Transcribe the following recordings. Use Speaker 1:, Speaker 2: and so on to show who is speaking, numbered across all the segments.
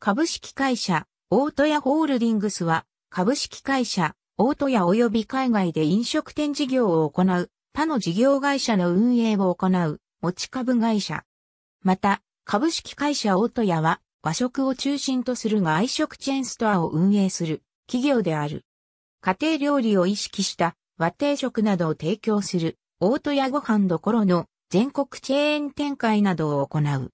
Speaker 1: 株式会社、大戸屋ホールディングスは、株式会社、大戸屋及び海外で飲食店事業を行う、他の事業会社の運営を行う、持ち株会社。また、株式会社大戸屋は、和食を中心とする外食チェーンストアを運営する、企業である。家庭料理を意識した和定食などを提供する、大戸屋ご飯どころの全国チェーン展開などを行う。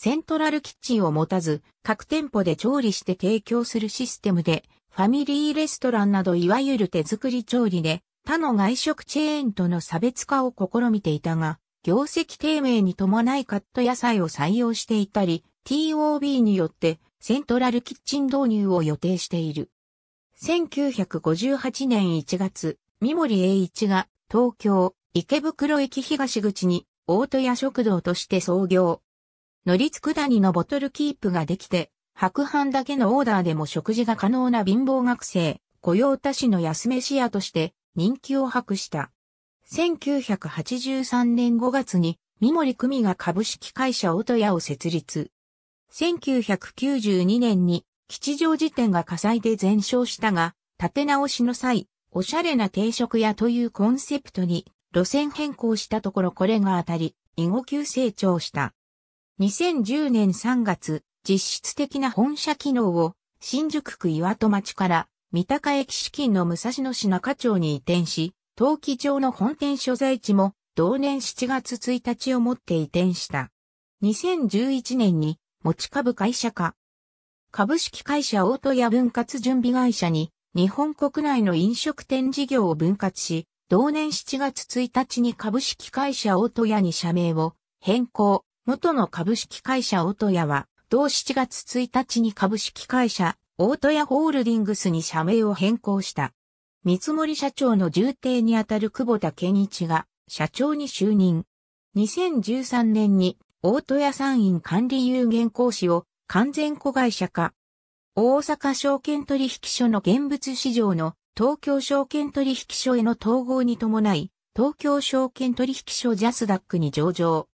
Speaker 1: セントラルキッチンを持たず、各店舗で調理して提供するシステムで、ファミリーレストランなどいわゆる手作り調理で、他の外食チェーンとの差別化を試みていたが、業績低迷に伴いカット野菜を採用していたり、TOB によってセントラルキッチン導入を予定している。1958年1月、三森栄一が東京池袋駅東口に大戸屋食堂として創業、乗りつくだにのボトルキープができて、白飯だけのオーダーでも食事が可能な貧乏学生、御用市の安飯屋として人気を博した。1983年5月に三森久美が株式会社オトヤを設立。1992年に吉祥寺店が火災で全焼したが、建て直しの際、おしゃれな定食屋というコンセプトに路線変更したところこれが当たり、囲碁級成長した。2010年3月、実質的な本社機能を新宿区岩戸町から三鷹駅資金の武蔵野市中町に移転し、陶器町の本店所在地も同年7月1日をもって移転した。2011年に持ち株会社化。株式会社大戸屋分割準備会社に日本国内の飲食店事業を分割し、同年7月1日に株式会社大戸屋に社名を変更。元の株式会社オトヤは、同7月1日に株式会社オートヤホールディングスに社名を変更した。三森社長の重邸にあたる久保田健一が社長に就任。2013年に大戸屋産院管理有限講師を完全子会社化。大阪証券取引所の現物市場の東京証券取引所への統合に伴い、東京証券取引所ジャスダックに上場。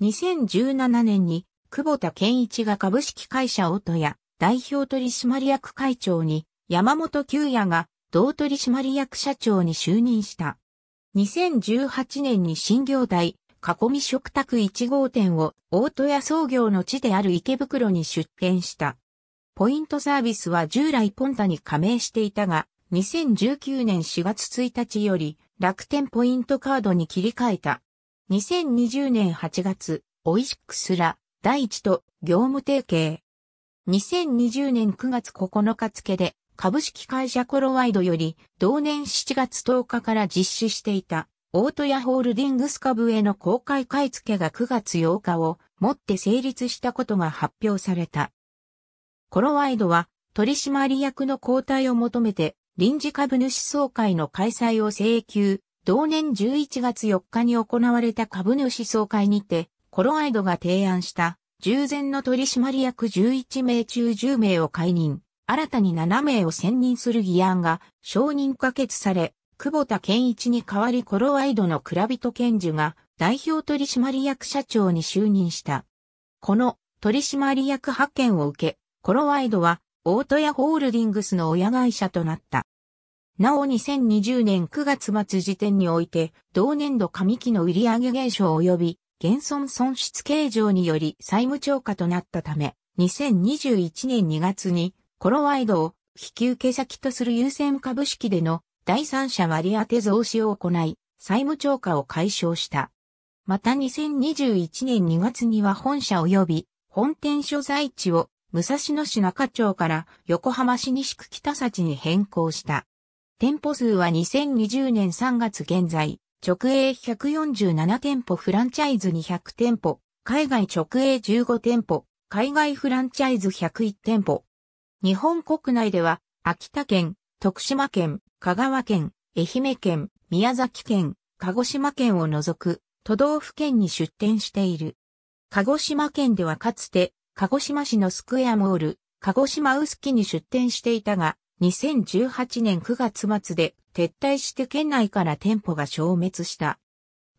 Speaker 1: 2017年に久保田健一が株式会社オトヤ代表取締役会長に山本久也が同取締役社長に就任した。2018年に新業態囲み食卓1号店を大戸屋創業の地である池袋に出店した。ポイントサービスは従来ポンタに加盟していたが、2019年4月1日より楽天ポイントカードに切り替えた。2020年8月、オイシックスら、第一と業務提携。2020年9月9日付で、株式会社コロワイドより、同年7月10日から実施していた、オートヤホールディングス株への公開買い付けが9月8日をもって成立したことが発表された。コロワイドは、取締役の交代を求めて、臨時株主総会の開催を請求、同年11月4日に行われた株主総会にて、コロワイドが提案した従前の取締役11名中10名を解任、新たに7名を選任する議案が承認可決され、久保田健一に代わりコロワイドの倉人健樹が代表取締役社長に就任した。この取締役派遣を受け、コロワイドは大戸屋ホールディングスの親会社となった。なお2020年9月末時点において、同年度上期の売上減少及び減損損失計上により債務超過となったため、2021年2月にコロワイドを引き受け先とする優先株式での第三者割当増資を行い、債務超過を解消した。また2021年2月には本社及び本店所在地を武蔵野市中町から横浜市西区北幸に変更した。店舗数は2020年3月現在、直営147店舗フランチャイズ200店舗、海外直営15店舗、海外フランチャイズ101店舗。日本国内では、秋田県、徳島県、香川県、愛媛県、宮崎県、鹿児島県を除く都道府県に出店している。鹿児島県ではかつて、鹿児島市のスクエアモール、鹿児島薄木に出店していたが、2018年9月末で撤退して県内から店舗が消滅した。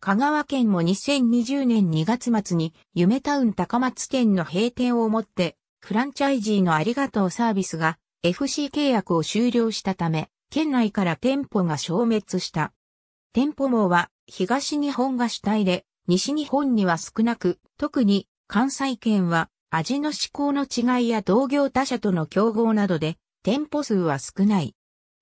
Speaker 1: 香川県も2020年2月末に夢タウン高松店の閉店をもってフランチャイジーのありがとうサービスが FC 契約を終了したため県内から店舗が消滅した。店舗網は東日本が主体で西日本には少なく特に関西圏は味の思考の違いや同業他社との競合などで店舗数は少ない。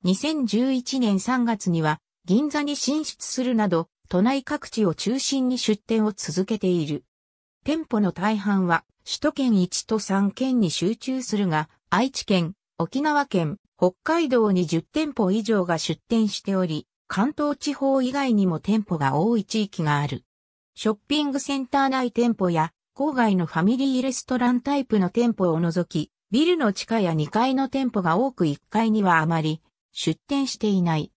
Speaker 1: 2011年3月には銀座に進出するなど、都内各地を中心に出店を続けている。店舗の大半は首都圏1と3県に集中するが、愛知県、沖縄県、北海道に10店舗以上が出店しており、関東地方以外にも店舗が多い地域がある。ショッピングセンター内店舗や郊外のファミリーレストランタイプの店舗を除き、ビルの地下や2階の店舗が多く1階にはあまり出店していない。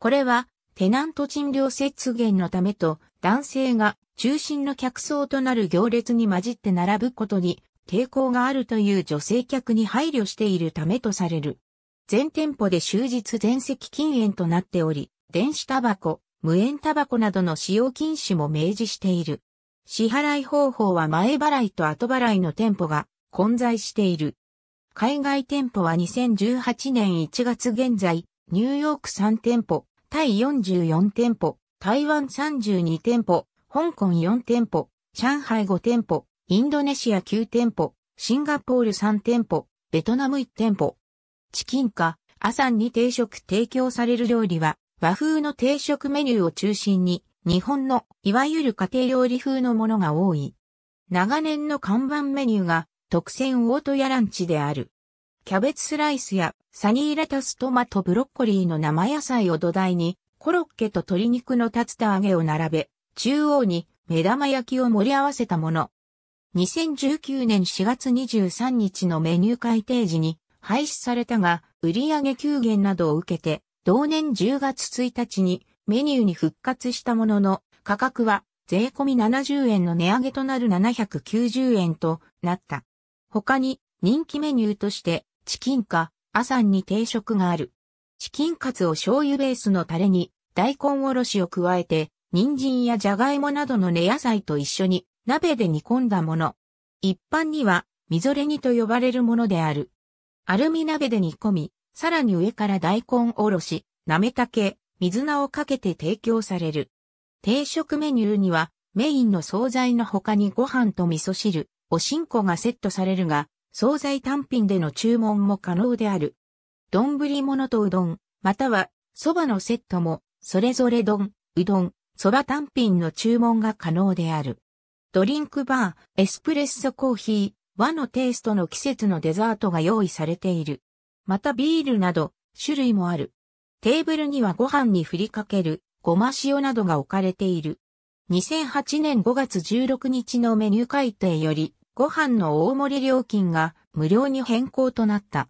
Speaker 1: これはテナント賃料節減のためと男性が中心の客層となる行列に混じって並ぶことに抵抗があるという女性客に配慮しているためとされる。全店舗で終日全席禁煙となっており、電子タバコ、無煙タバコなどの使用禁止も明示している。支払い方法は前払いと後払いの店舗が混在している。海外店舗は2018年1月現在、ニューヨーク3店舗、タイ44店舗、台湾32店舗、香港4店舗、上海5店舗、インドネシア9店舗、シンガポール3店舗、ベトナム1店舗。チキンか、朝に定食提供される料理は、和風の定食メニューを中心に、日本の、いわゆる家庭料理風のものが多い。長年の看板メニューが、特選オートヤランチである。キャベツスライスやサニーレタストマトブロッコリーの生野菜を土台にコロッケと鶏肉の竜田揚げを並べ、中央に目玉焼きを盛り合わせたもの。2019年4月23日のメニュー改定時に廃止されたが、売上急減などを受けて、同年10月1日にメニューに復活したものの、価格は税込み70円の値上げとなる790円となった。他に人気メニューとしてチキンかアサンに定食がある。チキンカツを醤油ベースのタレに大根おろしを加えて人参やジャガイモなどの根野菜と一緒に鍋で煮込んだもの。一般にはみぞれ煮と呼ばれるものである。アルミ鍋で煮込み、さらに上から大根おろし、なめたけ、水菜をかけて提供される。定食メニューにはメインの惣菜の他にご飯と味噌汁、おしんこがセットされるが、惣菜単品での注文も可能である。丼物とうどん、または蕎麦のセットも、それぞれ丼、うどん、蕎麦単品の注文が可能である。ドリンクバー、エスプレッソコーヒー、和のテイストの季節のデザートが用意されている。またビールなど、種類もある。テーブルにはご飯に振りかける、ごま塩などが置かれている。2008年5月16日のメニュー改定より、ご飯の大盛り料金が無料に変更となった。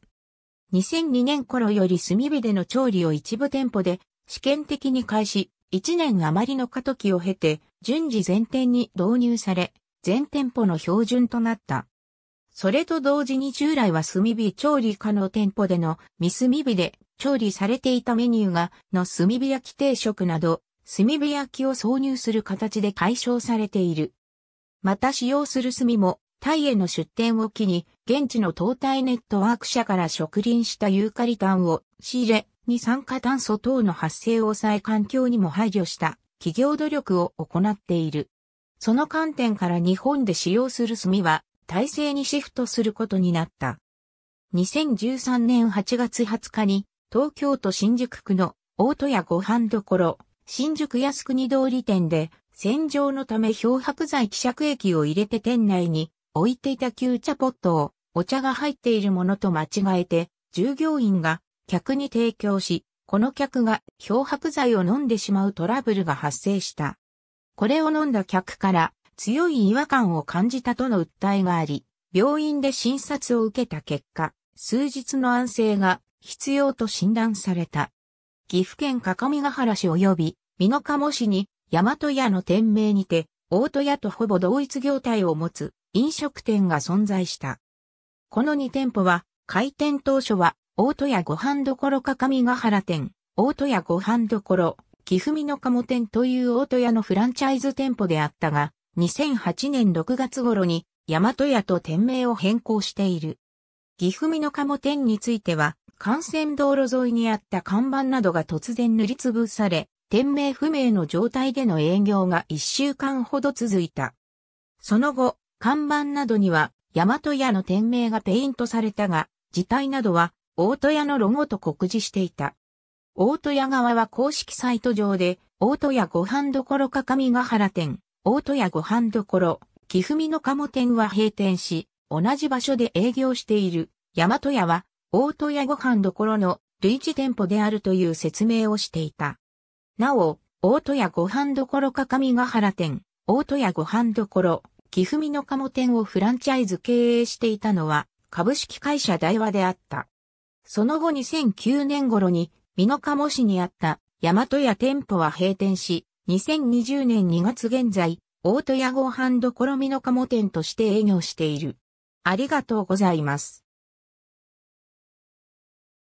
Speaker 1: 2002年頃より炭火での調理を一部店舗で試験的に開始、1年余りの過渡期を経て、順次全店に導入され、全店舗の標準となった。それと同時に従来は炭火調理可能店舗での未炭火で調理されていたメニューがの炭火焼き定食など、炭火焼きを挿入する形で解消されている。また使用する炭もタイへの出店を機に、現地の東大ネットワーク社から植林したユーカリタンを仕入れ、二酸化炭素等の発生を抑え環境にも配慮した企業努力を行っている。その観点から日本で使用する炭は体制にシフトすることになった。2013年8月20日に東京都新宿区の大戸屋ご飯所、新宿靖国通り店で洗浄のため漂白剤希釈液を入れて店内に置いていた旧茶ポットをお茶が入っているものと間違えて、従業員が客に提供し、この客が漂白剤を飲んでしまうトラブルが発生した。これを飲んだ客から強い違和感を感じたとの訴えがあり、病院で診察を受けた結果、数日の安静が必要と診断された。岐阜県各務原市及び美濃加茂市に大和屋の店名にて、大戸屋とほぼ同一業態を持つ飲食店が存在した。この2店舗は、開店当初は、大戸屋ご飯どころか上ヶ原店、大戸屋ご飯どころ、木踏みの鴨店という大戸屋のフランチャイズ店舗であったが、2008年6月頃に、大和屋と店名を変更している。岐阜美の鴨店については、幹線道路沿いにあった看板などが突然塗りつぶされ、店名不明の状態での営業が1週間ほど続いた。その後、看板などには、大和屋の店名がペイントされたが、字体などは、大戸屋のロゴと酷似していた。大戸屋側は公式サイト上で、大戸屋ご飯どころか上ヶ原店、大戸屋ご飯どころ、木踏の鴨店は閉店し、同じ場所で営業している、大和屋は、大戸屋ご飯どころの類似店舗であるという説明をしていた。なお、大戸屋ご飯どころか上ヶ原店、大戸屋ご飯どころ、木踏の鴨店をフランチャイズ経営していたのは、株式会社大和であった。その後2009年頃に、美濃鴨市にあった大和屋店舗は閉店し、2020年2月現在、大戸屋合飯どころ美濃鴨店として営業している。ありがとうございます。